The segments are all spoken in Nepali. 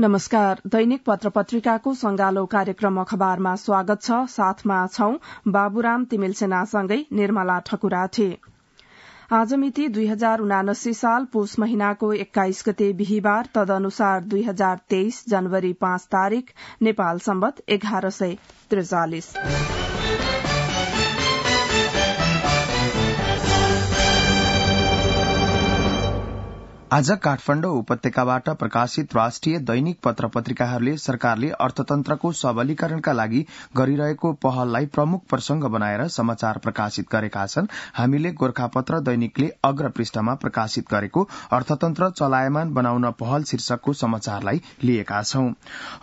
नमस्कार दैनिक पत्र पत्रिकाको संगालो कार्यक्रम अखबारमा स्वागत छ साथमा छौं बाबुराम तिमेल सेनासँगै निर्मला थिए आज मिति दुई हजार उनासी साल पुष महिनाको एक्काइस गते बिहिबार तदनुसार दुई हजार तेइस जनवरी पाँच तारीक नेपाल सम्बत एघार सय त्रिचालिस आज काठमाडौँ उपत्यकाबाट प्रकाशित राष्ट्रिय दैनिक पत्र पत्रिकाहरूले सरकारले अर्थतन्त्रको सबलीकरणका लागि गरिरहेको पहललाई प्रमुख प्रसंग बनाएर समाचार प्रकाशित गरेका छन् हामीले गोर्खापत्र दैनिकले अग्र पृष्ठमा प्रकाशित गरेको अर्थतन्त्र चलायमान बनाउन पहल शीर्षकको समाचारलाई लिएका छौं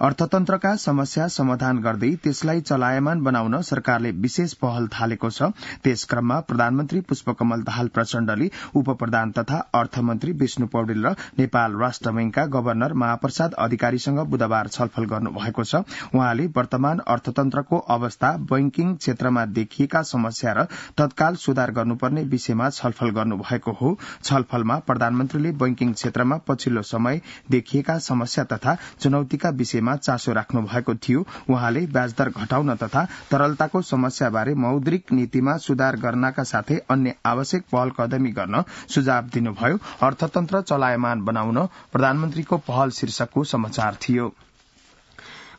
अर्थतन्त्रका समस्या समाधान गर्दै त्यसलाई चलायमान बनाउन सरकारले विशेष पहल थालेको छ त्यस क्रममा प्रधानमन्त्री पुष्पकमल दाहाल प्रचण्डले उप प्रधान तथा अर्थमन्त्री विष्णु पौडेल र नेपाल राष्ट्र बैंकका गवर्नर महाप्रसाद अधिकारीसँग बुधबार छलफल गर्नुभएको छ उहाँले वर्तमान अर्थतन्त्रको अवस्था बैंकिङ क्षेत्रमा देखिएका समस्या र तत्काल सुधार गर्नुपर्ने विषयमा छलफल गर्नुभएको हो छलफलमा प्रधानमन्त्रीले बैंकिङ क्षेत्रमा पछिल्लो समय देखिएका समस्या तथा चुनौतीका विषयमा चासो राख्नु भएको थियो उहाँले ब्याजदर घटाउन तथा तरलताको समस्याबारे मौद्रिक नीतिमा सुधार गर्नका साथै अन्य आवश्यक पहल कदमी गर्न सुझाव दिनुभयो अर्थतन्त्र चलायमान बनाउन प्रधानमन्त्रीको पहल शीर्षकको समाचार थियो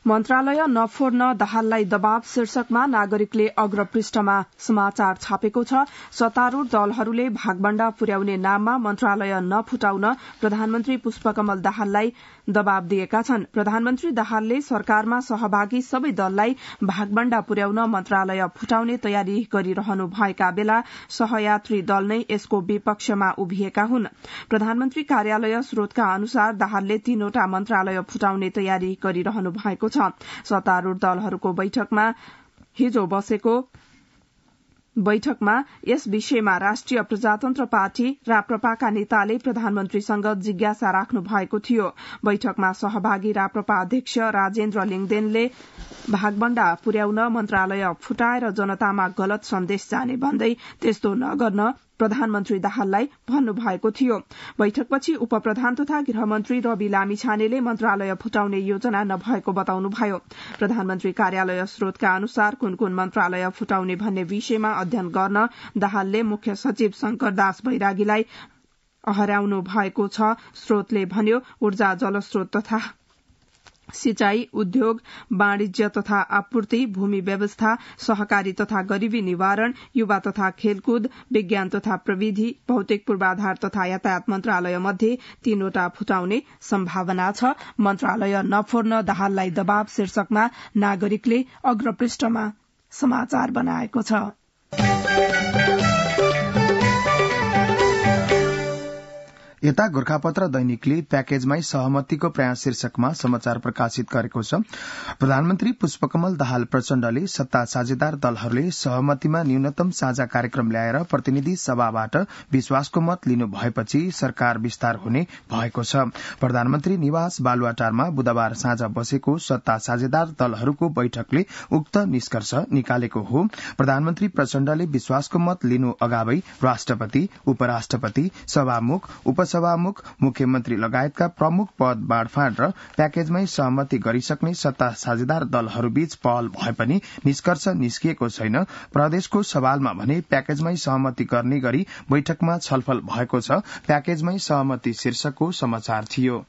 मन्त्रालय नफोर्न दहाललाई दबाव शीर्षकमा नागरिकले अग्रपृष्ठमा समाचार छापेको छ सत्तारूढ़ दलहरूले भागबण्डा पुर्याउने नाममा मन्त्रालय नफुटाउन प्रधानमन्त्री पुष्पकमल दाहाललाई दबाव दिएका छन् प्रधानमन्त्री दाहालले सरकारमा सहभागी सबै दललाई भागबण्डा पुर्याउन मन्त्रालय फुटाउने तयारी गरिरहनु भएका बेला सहयात्री दल नै यसको विपक्षमा उभिएका हुन् प्रधानमन्त्री कार्यालय स्रोतका अनुसार दाहालले तीनवटा मन्त्रालय फुटाउने तयारी गरिरहनु भएको छ सत्तारूढ़ दलहरूको बैठकमा हिजो बसेको बैठकमा यस विषयमा राष्ट्रिय प्रजातन्त्र पार्टी राप्रपाका नेताले प्रधानमन्त्रीसँग जिज्ञासा राख्नु भएको थियो बैठकमा सहभागी राप्रपा अध्यक्ष राजेन्द्र लिङदेनले भागबण्डा पुर्याउन मन्त्रालय फुटाएर जनतामा गलत सन्देश जाने भन्दै त्यस्तो नगर्न प्रधानमन्त्री दाहाललाई भन्नुभएको थियो बैठकपछि उप प्रधान तथा गृहमन्त्री रवि लामिछानेले मन्त्रालय फुटाउने योजना नभएको बताउनुभयो प्रधानमन्त्री कार्यालय स्रोतका अनुसार कुन कुन मन्त्रालय फुटाउने भन्ने विषयमा अध्ययन गर्न दाहालले मुख्य सचिव शंकर दास बैरागीलाई अहराउनु भएको छ स्रोतले भन्यो ऊर्जा जलस्रोत तथा सिंचाई उद्योग वाणिज्य तथा आपूर्ति भूमि व्यवस्था सहकारी तथा गरीबी निवारण युवा तथा खेलकुद विज्ञान तथा प्रविधि भौतिक पूर्वाधार तथा यातायात मन्त्रालय मध्ये तीनवटा फुटाउने सम्भावना छ मन्त्रालय नफोर्न दाहाललाई दबाव शीर्षकमा नागरिकले अग्रपृष्ठमा समाचार बनाएको छ यता गोर्खापत्र दैनिकले प्याकेजमै सहमतिको प्रयास शीर्षकमा समाचार प्रकाशित गरेको छ प्रधानमन्त्री पुष्पकमल दाहाल प्रचण्डले सत्ता साझेदार दलहरूले सहमतिमा न्यूनतम साझा कार्यक्रम ल्याएर प्रतिनिधि सभाबाट विश्वासको मत लिनु भएपछि सरकार विस्तार हुने भएको छ प्रधानमन्त्री निवास बालुवाटारमा बुधबार साँझ बसेको सत्ता साझेदार दलहरूको बैठकले उक्त निष्कर्ष निकालेको हो प्रधानमन्त्री प्रचण्डले विश्वासको मत लिनु अगावै राष्ट्रपति उपराष्ट्रपति सभामुख उप सभामुख मुख्यमन्त्री लगायतका प्रमुख पद बाँडफाँड र प्याकेजमै सहमति गरिसक्ने सत्ता साझेदार दलहरूबीच पहल भए पनि निष्कर्ष निस्किएको छैन प्रदेशको सवालमा भने प्याकेजमै सहमति गर्ने गरी बैठकमा छलफल भएको छ प्याकेजमै सहमति शीर्षकको समाचार थियो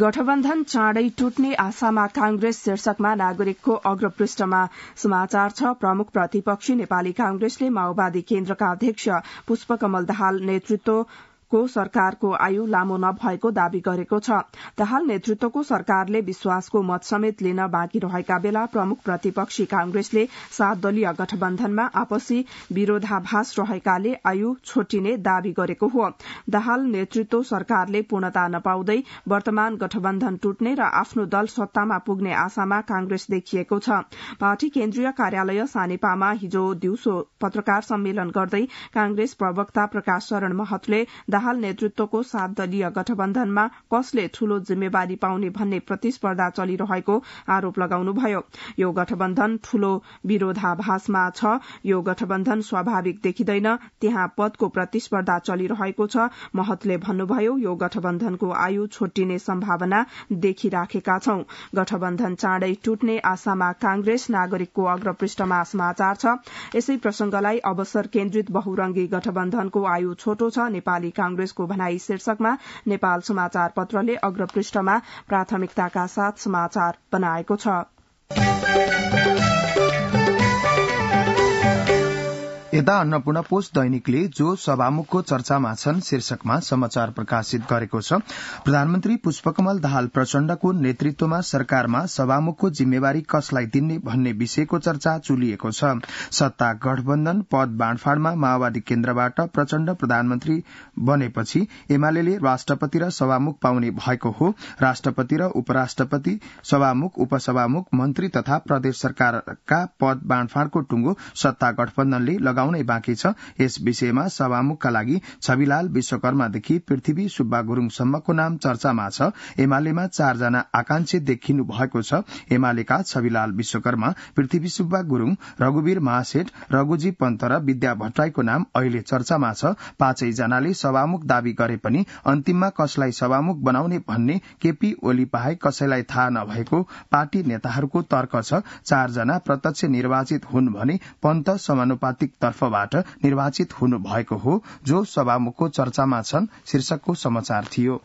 गठबन्धन चाँडै टुट्ने आशामा कांग्रेस शीर्षकमा नागरिकको अग्रपृष्ठमा समाचार छ प्रमुख प्रतिपक्षी नेपाली कांग्रेसले माओवादी केन्द्रका अध्यक्ष पुष्पकमल दाहाल नेतृत्व को सरकारको आयु लामो नभएको दावी गरेको छ दाहाल नेतृत्वको सरकारले विश्वासको मत समेत लिन बाँकी रहेका बेला प्रमुख प्रतिपक्षी कांग्रेसले सात दलीय गठबन्धनमा आपसी विरोधाभास रहेकाले आयु छोटिने दावी गरेको हो दाहाल नेतृत्व सरकारले पूर्णता नपाउँदै वर्तमान गठबन्धन टुट्ने र आफ्नो दल सत्तामा पुग्ने आशामा कांग्रेस देखिएको छ पार्टी केन्द्रीय कार्यालय सानेपामा हिजो दिउँसो पत्रकार सम्मेलन गर्दै कांग्रेस प्रवक्ता प्रकाश शरण महतले दाहाल नेतृत्वको सात दलीय गठबन्धनमा कसले ठूलो जिम्मेवारी पाउने भन्ने प्रतिस्पर्धा चलिरहेको आरोप लगाउनुभयो यो गठबन्धन ठूलो विरोधाभासमा छ यो गठबन्धन स्वाभाविक देखिँदैन त्यहाँ पदको प्रतिस्पर्धा चलिरहेको छ महतले भन्नुभयो यो गठबन्धनको आयु छोटिने सम्भावना देखिराखेका छौं गठबन्धन चाँडै टुट्ने आशामा कांग्रेस नागरिकको अग्रपृष्ठमा समाचार छ यसै प्रसंगलाई अवसर केन्द्रित बहुरंगी गठबन्धनको आयु छोटो छ नेपाली कांग्रेसको भनाई शीर्षकमा नेपाल समाचार पत्रले अग्रपृष्ठमा प्राथमिकताका साथ समाचार बनाएको छ यता अन्नपूर्ण पोष दैनिकले जो सभामुखको चर्चामा छन् शीर्षकमा समाचार प्रकाशित गरेको छ प्रधानमन्त्री पुष्पकमल दाहाल प्रचण्डको नेतृत्वमा सरकारमा सभामुखको जिम्मेवारी कसलाई दिने भन्ने विषयको चर्चा चुलिएको छ सत्ता गठबन्धन पद बाँडफाँडमा माओवादी केन्द्रबाट प्रचण्ड प्रधानमन्त्री बनेपछि एमाले राष्ट्रपति र सभामुख पाउने भएको हो राष्ट्रपति र उपराष्ट्रपति सभामुख उपसभामुख मन्त्री तथा प्रदेश सरकारका पद बाँडफाँडको टुंगो सत्ता गठबन्धनले लगाउ लगाउनै बाँकी छ यस विषयमा सभामुखका लागि छविलाल विश्वकर्मादेखि पृथ्वी सुब्बा गुरूङसम्मको नाम चर्चामा छ एमालेमा चारजना आकांक्षी देखिनु भएको छ एमालेका छविलाल विश्वकर्मा पृथ्वी सुब्बा गुरूङ रघुवीर महासेठ रघुजी पन्त र विद्या भट्टराईको नाम अहिले चर्चामा छ पाँचै जनाले सभामुख दावी गरे पनि अन्तिममा कसलाई सभामुख बनाउने भन्ने केपी ओली बाहेक कसैलाई थाहा नभएको पार्टी नेताहरूको तर्क छ चारजना प्रत्यक्ष निर्वाचित हुन् भने पन्त समानुपातिक तर्फबाट निर्वाचित हुनु भएको हो जो सभामुखको चर्चामा छन् शीर्षकको समाचार थियो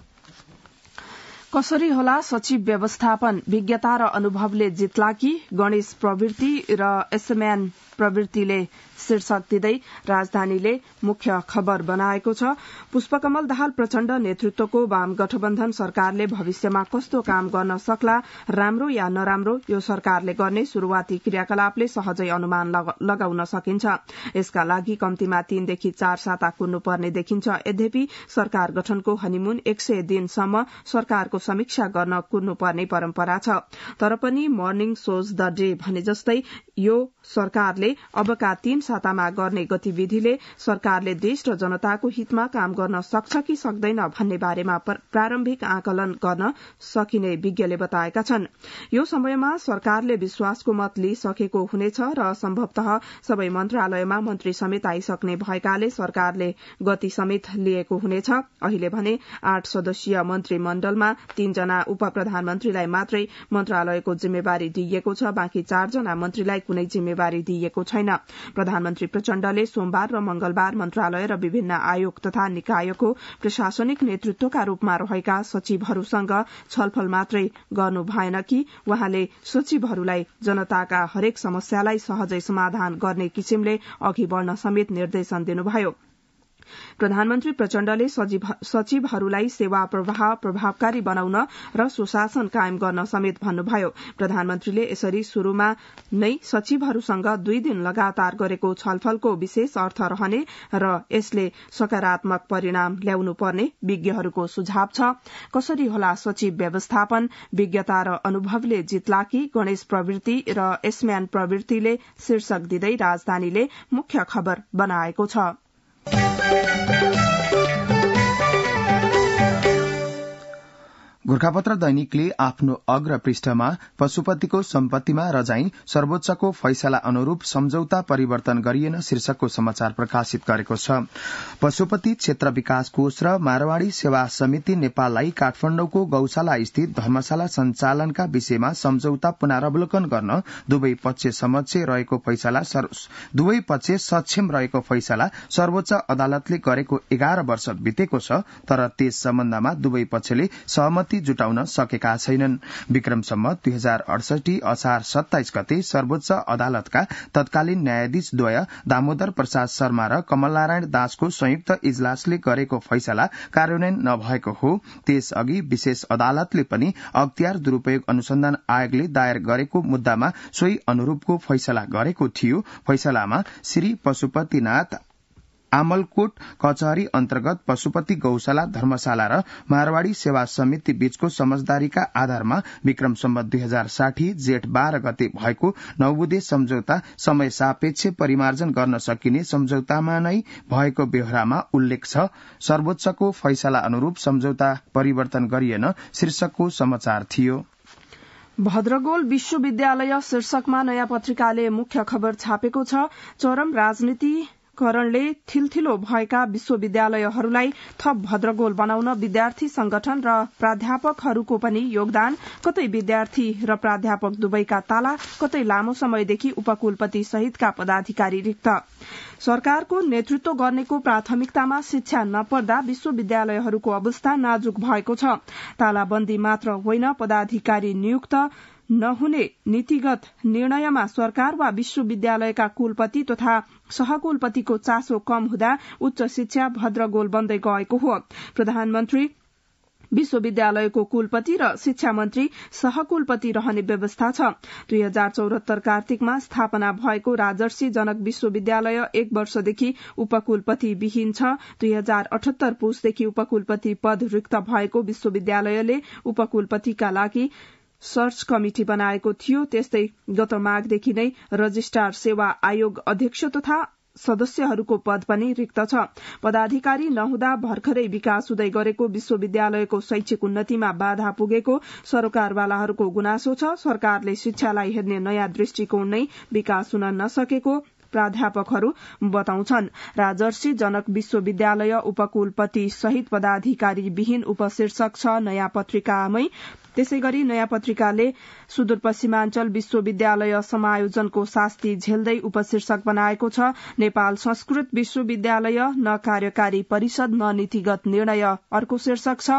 कसरी होला सचिव व्यवस्थापन विज्ञता र अनुभवले जित्ला कि गणेश प्रवृत्ति र एसएमएन प्रवृत्तिले शीर्षक दिँदै राजधानीले मुख्य खबर बनाएको छ पुष्पकमल दाहाल प्रचण्ड नेतृत्वको वाम गठबन्धन सरकारले भविष्यमा कस्तो काम गर्न सक्ला राम्रो या नराम्रो यो सरकारले गर्ने शुरूवाती क्रियाकलापले सहजै अनुमान लगाउन सकिन्छ यसका लागि कम्तीमा तीनदेखि चार साता कुर्नुपर्ने देखिन्छ यद्यपि सरकार गठनको हनीमून एक सय दिनसम्म सरकारको समीक्षा गर्न कुर्नुपर्ने परम्परा छ तर पनि मर्निङ सोज द डे भने जस्तै यो सरकारले सरकारले अबका तीन सातामा गर्ने गतिविधिले सरकारले देश र जनताको हितमा काम गर्न सक्छ कि सक्दैन भन्ने बारेमा प्रारम्भिक आकलन गर्न सकिने विज्ञले बताएका छन् यो समयमा सरकारले विश्वासको मत लिइसकेको हुनेछ र सम्भवतः सबै मन्त्रालयमा मन्त्री समेत आइसक्ने भएकाले सरकारले गति समेत लिएको हुनेछ अहिले भने आठ सदस्यीय मन्त्रीमण्डलमा तीनजना उप प्रधानमन्त्रीलाई मात्रै मन्त्रालयको जिम्मेवारी दिइएको छ बाँकी चारजना मन्त्रीलाई कुनै जिम्मेवारी दिइएको छैन प्रधानमन्त्री प्रचण्डले सोमबार र मंगलबार मन्त्रालय र विभिन्न आयोग तथा निकायको प्रशासनिक नेतृत्वका रूपमा रहेका सचिवहरूसँग छलफल मात्रै गर्नु भएन कि उहाँले सचिवहरूलाई जनताका हरेक समस्यालाई सहजै समाधान गर्ने किसिमले अघि बढ़न समेत निर्देशन दिनुभयो प्रधानमन्त्री प्रचण्डले सचिवहरूलाई सेवा प्रवाह प्रभावकारी बनाउन र सुशासन कायम गर्न समेत भन्नुभयो प्रधानमन्त्रीले यसरी शुरूमा नै सचिवहरूसँग दुई दिन लगातार गरेको छलफलको विशेष अर्थ रहने र यसले सकारात्मक परिणाम ल्याउनु पर्ने विज्ञहरूको सुझाव छ कसरी होला सचिव व्यवस्थापन विज्ञता र अनुभवले जित्ला कि गणेश प्रवृत्ति र एसम्यान प्रवृत्तिले शीर्षक दिँदै राजधानीले मुख्य खबर बनाएको छ Thank you. गोर्खापत्र दैनिकले आफ्नो अग्र पृष्ठमा पशुपतिको सम्पत्तिमा रजाई सर्वोच्चको फैसला अनुरूप सम्झौता परिवर्तन गरिएन शीर्षकको समाचार प्रकाशित गरेको छ पशुपति क्षेत्र विकास कोष र मारवाड़ी सेवा समिति नेपाललाई काठमाडौँको गौशाला स्थित धर्मशाला संचालनका विषयमा सम्झौता पुनरावलोकन गर्न दुवै पक्ष समक्ष रहेको फैसला दुवै पक्ष सक्षम रहेको फैसला सर्वोच्च अदालतले गरेको एघार वर्ष बितेको छ तर त्यस सम्बन्धमा दुवै पक्षले सहमति जुटाउन सकेका छैनन् विक्रमसम्म दुई हजार अडसठी असार सत्ताइस गते सर्वोच्च अदालतका तत्कालीन न्यायाधीशद्वय दामोदर प्रसाद शर्मा र कमलनारायण दासको संयुक्त इजलासले गरेको फैसला कार्यान्वयन नभएको हो त्यसअघि विशेष अदालतले पनि अख्तियार दुरूपयोग अनुसन्धान आयोगले दायर गरेको मुद्दामा सोही अनुरूपको फैसला गरेको थियो फैसलामा श्री पशुपतिनाथ आमलकोट कचहरी अन्तर्गत पशुपति गौशाला धर्मशाला र मारवाड़ी सेवा समिति बीचको समझदारीका आधारमा विक्रम सम्बत दुई हजार साठी जेठ बाह्र गते भएको नौबुदे सम्झौता समय सापेक्ष परिमार्जन गर्न सकिने सम्झौतामा नै भएको बेहोरामा उल्लेख छ सर्वोच्चको फैसला अनुरूप सम्झौता परिवर्तन गरिएन शीर्षकको समाचार थियो भद्रगोल विश्वविद्यालय शीर्षकमा नयाँ पत्रिकाले मुख्य खबर छापेको छ चरम राजनीति करणले थिलथिलो भएका विश्वविद्यालयहरूलाई थप भद्रगोल बनाउन विद्यार्थी संगठन र प्राध्यापकहरूको पनि योगदान कतै विद्यार्थी र प्राध्यापक दुवैका ताला कतै लामो समयदेखि उपकुलपति सहितका पदाधिकारी रिक्त सरकारको नेतृत्व गर्नेको प्राथमिकतामा शिक्षा नपर्दा विश्वविद्यालयहरूको अवस्था नाजुक भएको छ तालाबन्दी मात्र होइन पदाधिकारी नियुक्त नहुने नीतिगत निर्णयमा सरकार वा विश्वविद्यालयका कुलपति तथा सहकुलपतिको चासो कम हुँदा उच्च शिक्षा भद्रगोल बन्दै गएको हो प्रधानमन्त्री विश्वविद्यालयको कुलपति र शिक्षा मन्त्री सहकुलपति रहने व्यवस्था छ दुई हजार चौरात्तर कार्तिकमा स्थापना भएको राजर्षी जनक विश्वविद्यालय एक वर्षदेखि उपकुलपति विहीन छ दुई हजार अठहत्तर पुसदेखि उपकुलपति पद रिक्त भएको विश्वविद्यालयले उपकुलपतिका लागि सर्च कमिटी बनाएको थियो त्यस्तै गत माघदेखि नै रजिस्ट्रार सेवा आयोग अध्यक्ष तथा सदस्यहरूको पद पनि रिक्त छ पदाधिकारी नहुँदा भर्खरै विकास हुँदै गरेको विश्वविद्यालयको शैक्षिक उन्नतिमा बाधा पुगेको सरकारवालाहरूको गुनासो छ सरकारले शिक्षालाई हेर्ने नयाँ दृष्टिकोण नै विकास हुन नसकेको प्राध्यापकहरू बताउँछन् राजर्षी जनक विश्वविद्यालय उपकुलपति सहित पदाधिकारी विहीन उपशीर्षक छ नयाँ पत्रिकामै त्यसै गरी नयाँ पत्रिकाले सुदूरपश्चिमाञ्चल विश्वविद्यालय समायोजनको शास्ति झेल्दै उपशीर्षक बनाएको छ नेपाल संस्कृत विश्वविद्यालय न कार्यकारी परिषद न नीतिगत निर्णय अर्को शीर्षक छ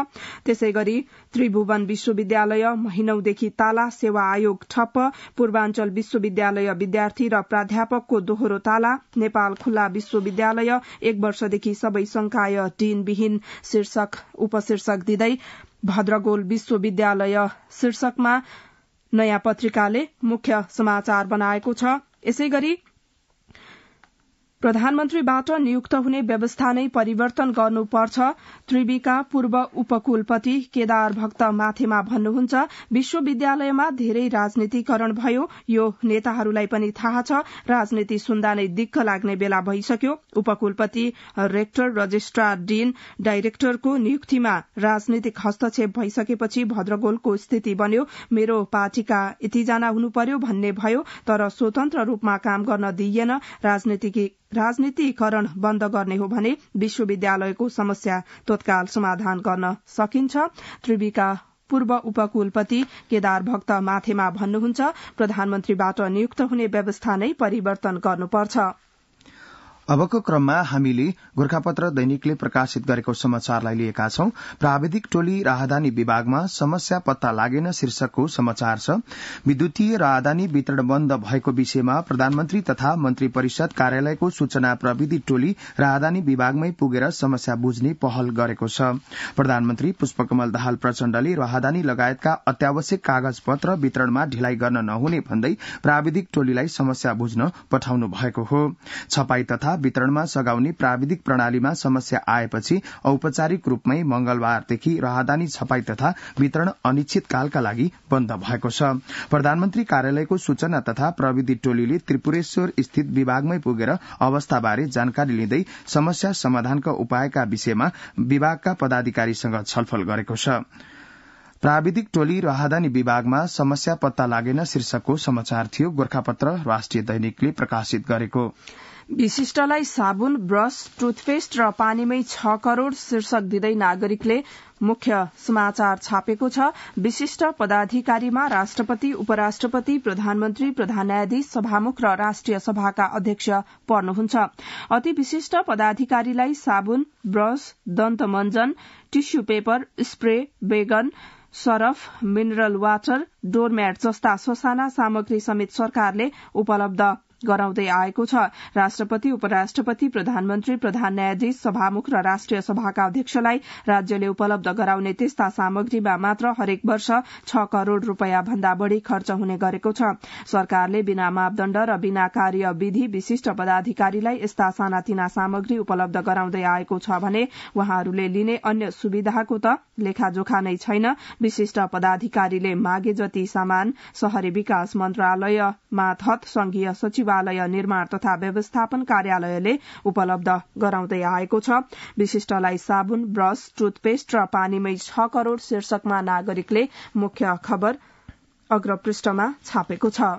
त्यसै गरी त्रिभुवन विश्वविद्यालय महिनौदेखि ताला सेवा आयोग ठप्प पूर्वाञ्चल विश्वविद्यालय विद्यार्थी र प्राध्यापकको दोहोरो ताला नेपाल खुल्ला विश्वविद्यालय एक वर्षदेखि सबै संकाय डिन शीर्षक उपशीर्षक दिँदै भद्रगोल विश्वविद्यालय शीर्षकमा नयाँ पत्रिकाले मुख्य समाचार बनाएको छ यसै गरी प्रधानमन्त्रीबाट नियुक्त हुने व्यवस्था नै परिवर्तन गर्नुपर्छ त्रिवीका पूर्व उपकुलपति केदार भक्त माथेमा भन्नुहुन्छ विश्वविद्यालयमा धेरै राजनीतिकरण भयो यो नेताहरूलाई पनि थाहा छ राजनीति सुन्दा नै दिक्क लाग्ने बेला भइसक्यो उपकुलपति रेक्टर रजिस्ट्रार डिन डाइरेक्टरको नियुक्तिमा राजनीतिक हस्तक्षेप भइसकेपछि भद्रगोलको स्थिति बन्यो मेरो पार्टीका यतिजना हुनु पर्यो भन्ने भयो तर स्वतन्त्र रूपमा काम गर्न दिइएन राजनीतिक राजनीतिकरण बन्द गर्ने हो भने विश्वविद्यालयको समस्या तत्काल समाधान गर्न सकिन्छ त्रिवीका पूर्व उपकुलपति केदार भक्त माथेमा भन्नुहुन्छ प्रधानमन्त्रीबाट नियुक्त हुने व्यवस्था नै परिवर्तन गर्नुपर्छ अबको क्रममा हामीले गोर्खापत्र दैनिकले प्रकाशित गरेको समाचारलाई लिएका छौं प्राविधिक टोली राहदानी विभागमा समस्या पत्ता लागेन शीर्षकको समाचार छ विद्युतीय राहदानी वितरण बन्द भएको विषयमा प्रधानमन्त्री तथा मन्त्री परिषद कार्यालयको सूचना प्रविधि टोली राहदानी विभागमै पुगेर समस्या बुझ्ने पहल गरेको छ प्रधानमन्त्री पुष्पकमल दाहाल प्रचण्डले राहदानी लगायतका अत्यावश्यक कागज पत्र वितरणमा ढिलाइ गर्न नहुने भन्दै प्राविधिक टोलीलाई समस्या बुझ्न पठाउनु भएको हो छपाई तथा वितरणमा सघाउने प्राविधिक प्रणालीमा समस्या आएपछि औपचारिक रूपमै मंगलबारदेखि राहदानी छपाई तथा वितरण अनिश्चितकालका लागि बन्द भएको छ प्रधानमन्त्री कार्यालयको सूचना तथा प्रविधि टोलीले त्रिपुरेश्वर स्थित विभागमै पुगेर अवस्थाबारे जानकारी लिँदै समस्या समाधानका उपायका विषयमा विभागका पदाधिकारीसँग छलफल गरेको छ प्राविधिक टोली राहदानी विभागमा समस्या पत्ता लागेन शीर्षकको समाचार थियो गोर्खापत्र राष्ट्रिय दैनिकले प्रकाशित गरेको विशिष्टलाई साबुन ब्रश टुथपेस्ट र पानीमै छ करोड़ शीर्षक दिँदै नागरिकले मुख्य समाचार छापेको छ विशिष्ट पदाधिकारीमा राष्ट्रपति उपराष्ट्रपति प्रधानमन्त्री प्रधान न्यायाधीश सभामुख र राष्ट्रिय सभाका अध्यक्ष पर्नुहुन्छ अति विशिष्ट पदाधिकारीलाई साबुन ब्रश दन्तमञ्जन tissue paper spray Baygon Surf mineral water doormat जस्ता ससाना सामग्री समेत सरकारले उपलब्ध गराउँदै आएको छ राष्ट्रपति उपराष्ट्रपति प्रधानमन्त्री प्रधान न्यायाधीश सभामुख र राष्ट्रिय सभाका अध्यक्षलाई राज्यले उपलब्ध गराउने त्यस्ता सामग्रीमा मात्र हरेक वर्ष छ करोड़ रूपियाँ भन्दा बढ़ी खर्च हुने गरेको छ सरकारले बिना मापदण्ड र बिना कार्यविधि विशिष्ट पदाधिकारीलाई यस्ता सानातिना सामग्री उपलब्ध गराउँदै आएको छ भने उहाँहरूले लिने अन्य सुविधाको त लेखाजोखा नै छैन विशिष्ट पदाधिकारीले मागे जति सामान शहरी विकास मन्त्रालयमा थत संघीय सचिव सचिवालय निर्माण तथा व्यवस्थापन कार्यालयले उपलब्ध गराउँदै आएको छ विशिष्टलाई साबुन ब्रश टुथपेस्ट र पानीमै छ करोड़ शीर्षकमा नागरिकले मुख्य खबर अग्रपृष्ठमा छापेको छ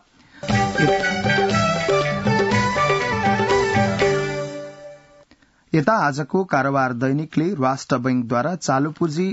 यता आजको कारोबार दैनिकले राष्ट्र बैंकद्वारा चालू पुँजी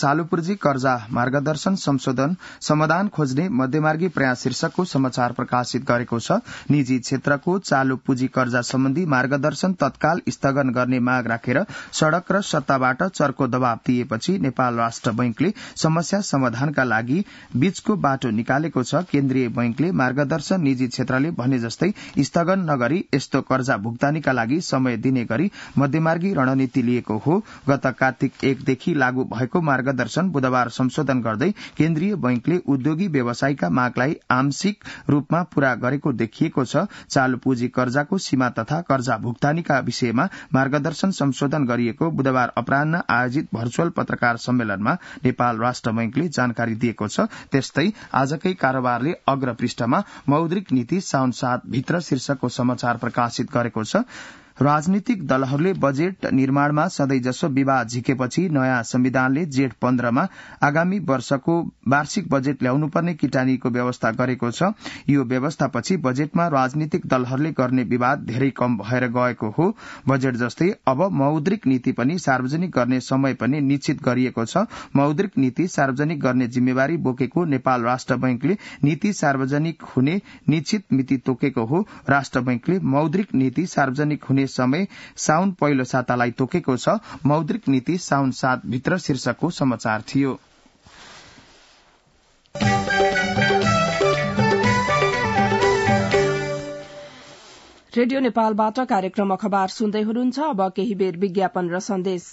चालु कर्जा मार्गदर्शन संशोधन समाधान खोज्ने मध्यमार्गी प्रयास शीर्षकको समाचार प्रकाशित गरेको छ निजी क्षेत्रको चालु पुँजी कर्जा सम्बन्धी मार्गदर्शन तत्काल स्थगन गर्ने माग राखेर सड़क र सत्ताबाट चर्को दबाव दिएपछि नेपाल राष्ट्र बैंकले समस्या समाधानका लागि बीचको बाटो निकालेको छ केन्द्रीय बैंकले मार्गदर्शन निजी क्षेत्रले भने जस्तै स्थगन नगरी यस्तो कर्जा भुक्तानीका लागि समय दिने गरी मध्यमार्गी रणनीति लिएको हो गत कार्तिक एकदेखि लागू भएको मार्गदर्शन बुधबार संशोधन गर्दै केन्द्रीय बैंकले उद्योगी व्यवसायका मागलाई आंशिक रूपमा पूरा गरेको देखिएको छ चालू पूँजी कर्जाको सीमा तथा कर्जा भुक्तानीका विषयमा मार्गदर्शन संशोधन गरिएको बुधबार अपरान्ह आयोजित भर्चुअल पत्रकार सम्मेलनमा नेपाल राष्ट्र बैंकले जानकारी दिएको छ त्यस्तै आजकै कारोबारले अग्र पृष्ठमा मौद्रिक नीति साउन सात भित्र शीर्षकको समाचार प्रकाशित गरेको छ राजनीतिक दलहरूले बजेट निर्माणमा जसो विवाद झिकेपछि नयाँ संविधानले जेठ पन्ध्रमा आगामी वर्षको वार्षिक बजेट ल्याउनुपर्ने किटानीको व्यवस्था गरेको छ यो व्यवस्थापछि बजेटमा राजनीतिक दलहरूले गर्ने विवाद धेरै कम भएर गएको हो बजेट जस्तै अब मौद्रिक नीति पनि सार्वजनिक गर्ने समय पनि निश्चित गरिएको छ मौद्रिक नीति सार्वजनिक गर्ने जिम्मेवारी बोकेको नेपाल राष्ट्र बैंकले नीति सार्वजनिक हुने निश्चित मिति तोकेको हो राष्ट्र बैंकले मौद्रिक नीति सार्वजनिक हुने हुने समय साउन पहिलो सातालाई तोकेको छ मौद्रिक नीति साउन सात भित्र शीर्षकको समाचार थियो रेडियो नेपालबाट कार्यक्रम अखबार सुन्दै हुनुहुन्छ अब केही बेर विज्ञापन र सन्देश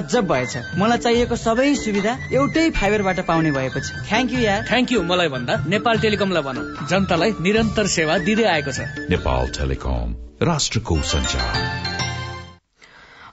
गजब भएछ मलाई चाहिएको सबै सुविधा एउटै फाइबरबाट पाउने भएको छ थ्याङ्क यू यार थ्याङ्क यू मलाई भन्दा नेपाल टेलिकमलाई भनौँ जनतालाई निरन्तर सेवा दिँदै आएको छ नेपाल टेलिकम राष्ट्रको संचार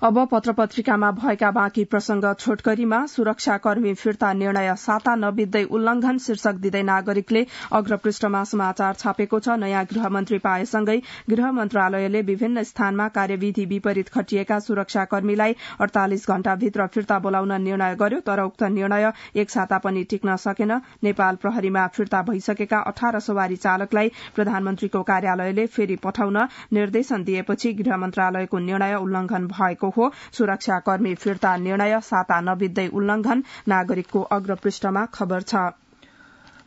अब पत्र पत्रिकामा भएका बाँकी प्रसंग छोटकरीमा सुरक्षाकर्मी फिर्ता निर्णय साता नबित्दै उल्लंघन शीर्षक दिँदै नागरिकले अग्रपृष्ठमा समाचार छापेको छ नयाँ गृहमन्त्री पाएसँगै गृह मन्त्रालयले विभिन्न स्थानमा कार्यविधि विपरीत खटिएका सुरक्षाकर्मीलाई अड़तालिस घण्टाभित्र फिर्ता बोलाउन निर्णय गर्यो तर उक्त निर्णय एक साता पनि टिक्न सकेन नेपाल प्रहरीमा फिर्ता भइसकेका अठार सवारी चालकलाई प्रधानमन्त्रीको कार्यालयले फेरि पठाउन निर्देशन दिएपछि गृह मन्त्रालयको निर्णय उल्लंघन भएको हो सुरक्षाकर्मी फिर्ता निर्णय साता नबित्दै उल्लंघन नागरिकको अग्रपृष्ठमा खबर छ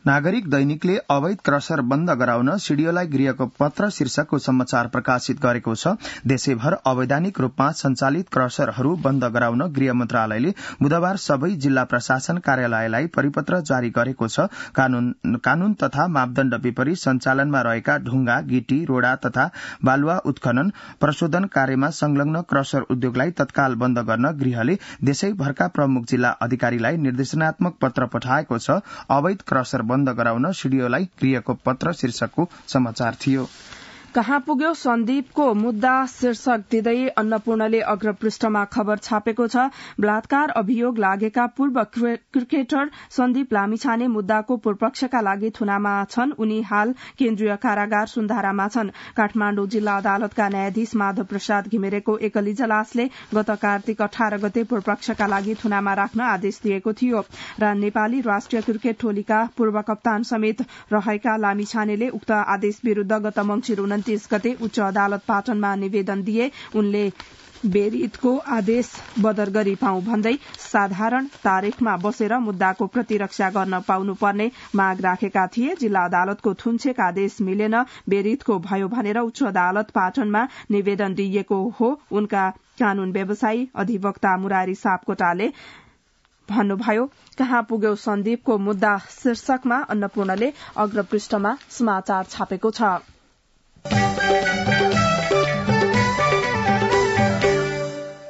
नागरिक दैनिकले अवैध क्रसर बन्द गराउन सीडीओलाई गृहको पत्र शीर्षकको समाचार प्रकाशित गरेको छ देशैभर अवैधानिक रूपमा संचालित क्रसरहरू बन्द गराउन गृह मन्त्रालयले बुधबार सबै जिल्ला प्रशासन कार्यालयलाई परिपत्र जारी गरेको छ कानून कानून तथा मापदण्ड विपरीत सञ्चालनमा रहेका ढुङ्गा गिटी रोडा तथा बालुवा उत्खनन प्रशोधन कार्यमा संलग्न क्रसर उद्योगलाई तत्काल बन्द गर्न गृहले देशैभरका प्रमुख जिल्ला अधिकारीलाई निर्देशनात्मक पत्र पठाएको छ अवैध क्रसर बन्द गराउन सीडीओलाई गृहको पत्र शीर्षकको समाचार थियो कहाँ पुग्यो सन्दीपको मुद्दा शीर्षक दिँदै अन्नपूर्णले अग्रपृष्ठमा खबर छापेको छ बलात्कार अभियोग लागेका पूर्व क्रिकेटर सन्दीप लामिछाने मुद्दाको पूर्वपक्षका लागि थुनामा छन् उनी हाल केन्द्रीय कारागार सुन्धारामा छन् काठमाण्डु जिल्ला अदालतका न्यायाधीश माधव प्रसाद घिमिरेको एकल इजलासले गत कार्तिक अठार गते पूर्वपक्षका लागि थुनामा राख्न आदेश दिएको थियो र नेपाली राष्ट्रिय क्रिकेट टोलीका पूर्व कप्तान समेत रहेका लामिछानेले उक्त आदेश विरूद्ध गत मंगिर उन्तिस गते उच्च अदालत पाटनमा निवेदन दिए उनले बेरितको आदेश बदर गरी पाउ भन्दै साधारण तारिखमा बसेर मुद्दाको प्रतिरक्षा गर्न पाउनुपर्ने माग राखेका थिए जिल्ला अदालतको थुन्छेक आदेश मिलेन बेरितको भयो भनेर उच्च अदालत पाटनमा निवेदन दिइएको हो उनका कानून व्यवसायी अधिवक्ता मुरारी सापकोटाले भन्नुभयो कहाँ पुग्यो सन्दीपको मुद्दा शीर्षकमा अन्नपूर्णले अग्रपृष्ठमा समाचार छापेको छ ピッ!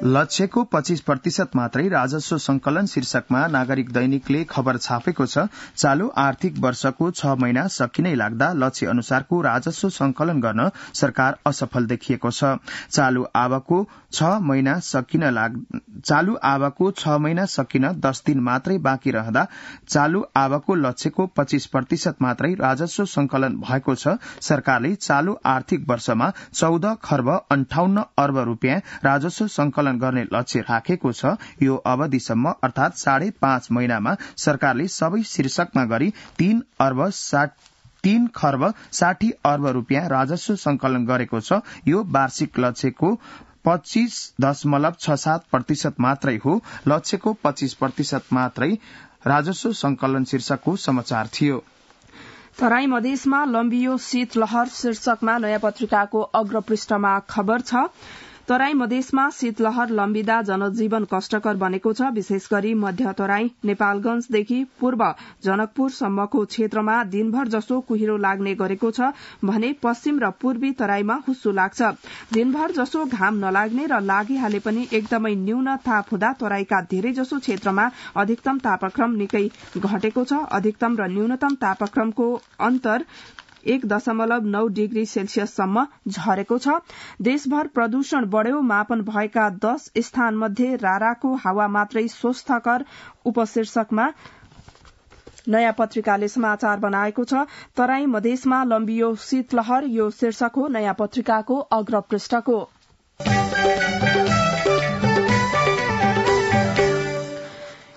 लक्ष्यको पच्चीस प्रतिशत मात्रै राजस्व संकलन शीर्षकमा नागरिक दैनिकले खबर छापेको छ चालू आर्थिक वर्षको छ महिना सकिनै लाग्दा लक्ष्य अनुसारको राजस्व संकलन गर्न सरकार असफल देखिएको छ चालू आवको छ महिना सकिन दश दिन मात्रै बाँकी रहँदा चालू आवको लक्ष्यको पच्चीस प्रतिशत मात्रै राजस्व संकलन भएको छ सरकारले चालू आर्थिक वर्षमा चौध खर्ब अन्ठाउन्न अर्ब रूपियाँ राजस्व संकलन सञ्चालन गर्ने लक्ष्य राखेको छ यो अवधिसम्म अर्थात साढे पाँच महिनामा सरकारले सबै शीर्षकमा गरी तीन अर्ब तीन खर्ब साठी अर्ब रूपियाँ राजस्व संकलन गरेको छ यो वार्षिक लक्ष्यको पच्चीस दशमलव छ सात प्रतिशत मात्रै हो लक्ष्यको पच्चीस प्रतिशत मात्रै राजस्व संकलन शीर्षकको समाचार थियो तराई मधेसमा लम्बियो शीतलहर शीर्षकमा नयाँ पत्रिकाको अग्रपृष्ठमा खबर छ तराई मधेसमा शीतलहर लम्बिदा जनजीवन कष्टकर बनेको छ विशेष गरी मध्य तराई नेपालगंजदेखि पूर्व जनकपुरसम्मको क्षेत्रमा दिनभर जसो कुहिरो लाग्ने गरेको छ भने पश्चिम र पूर्वी तराईमा हुस्सो लाग्छ दिनभर जसो घाम नलाग्ने र लागिहाले पनि एकदमै न्यून ताप हुँदा तराईका धेरै जसो क्षेत्रमा अधिकतम तापक्रम निकै घटेको छ अधिकतम र न्यूनतम तापक्रमको अन्तर एक दशमलव नौ डिग्री सेल्सियससम्म झरेको छ देशभर प्रदूषण बढ़्यो मापन भएका दश स्थान मध्ये राराको हावा मात्रै स्वस्थकर उपशीर्षकमा नयाँ पत्रिकाले समाचार बनाएको छ तराई मधेसमा लम्बियो शीतलहर यो शीर्षक हो नयाँ पत्रिकाको अग्रपृष्ठको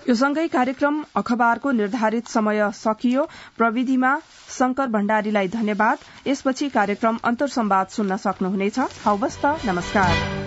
यो सँगै कार्यक्रम अखबारको निर्धारित समय सकियो प्रविधिमा शंकर भण्डारीलाई धन्यवाद यसपछि कार्यक्रम अन्तरसम्वाद सुन्न सक्नुहुनेछ नमस्कार